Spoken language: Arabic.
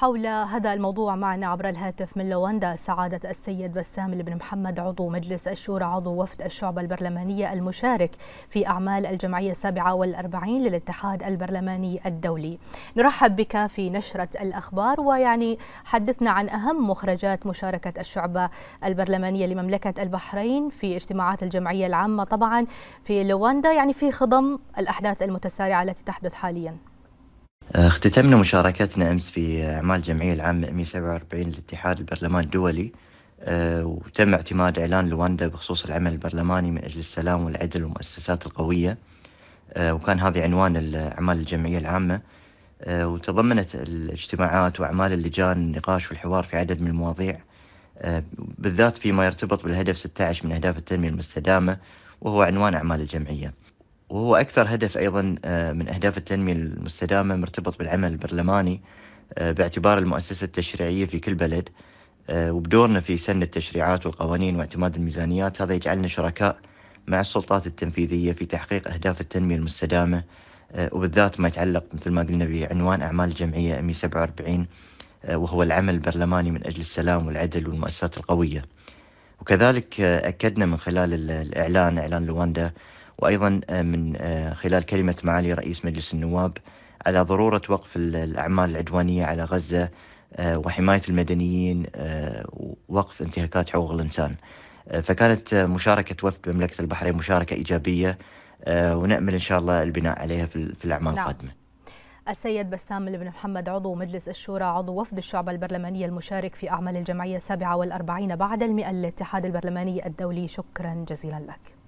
حول هذا الموضوع معنا عبر الهاتف من لواندا سعادة السيد بسام بن محمد عضو مجلس الشورى عضو وفد الشعب البرلمانية المشارك في أعمال الجمعية السابعة والأربعين للاتحاد البرلماني الدولي نرحب بك في نشرة الأخبار ويعني حدثنا عن أهم مخرجات مشاركة الشعب البرلمانية لمملكة البحرين في اجتماعات الجمعية العامة طبعا في لواندا يعني في خضم الأحداث المتسارعة التي تحدث حالياً اختتمنا مشاركتنا أمس في أعمال الجمعية العامة 147 للاتحاد البرلمان الدولي آه، وتم اعتماد إعلان لواندا بخصوص العمل البرلماني من أجل السلام والعدل والمؤسسات القوية آه، وكان هذا عنوان أعمال الجمعية العامة آه، وتضمنت الاجتماعات وأعمال اللجان النقاش والحوار في عدد من المواضيع بالذات فيما يرتبط بالهدف 16 من أهداف التنمية المستدامة وهو عنوان أعمال الجمعية وهو أكثر هدف أيضا آه، من أهداف التنمية المستدامة مرتبط بالعمل البرلماني آه، باعتبار المؤسسة التشريعية في كل بلد آه، وبدورنا في سن التشريعات والقوانين واعتماد الميزانيات هذا يجعلنا شركاء مع السلطات التنفيذية في تحقيق أهداف التنمية المستدامة وبالذات ما يتعلق مثل ما قلنا بعنوان أعمال الجمعية 147 وهو العمل البرلماني من أجل السلام والعدل والمؤسسات القوية وكذلك أكدنا من خلال الإعلان إعلان لواندا وأيضا آه، من آه، خلال كلمة معالي رئيس مجلس النواب على ضرورة وقف الأعمال العدوانية على غزة آه، وحماية المدنيين ووقف انتهاكات حقوق الإنسان فكانت مشاركة وفد مملكة البحرين مشاركة إيجابية ونأمل إن شاء الله البناء عليها في الأعمال نعم. القادمة السيد بسام بن محمد عضو مجلس الشورى عضو وفد الشعب البرلماني المشارك في أعمال الجمعية السابعة والأربعين بعد المئة للاتحاد البرلماني الدولي شكرا جزيلا لك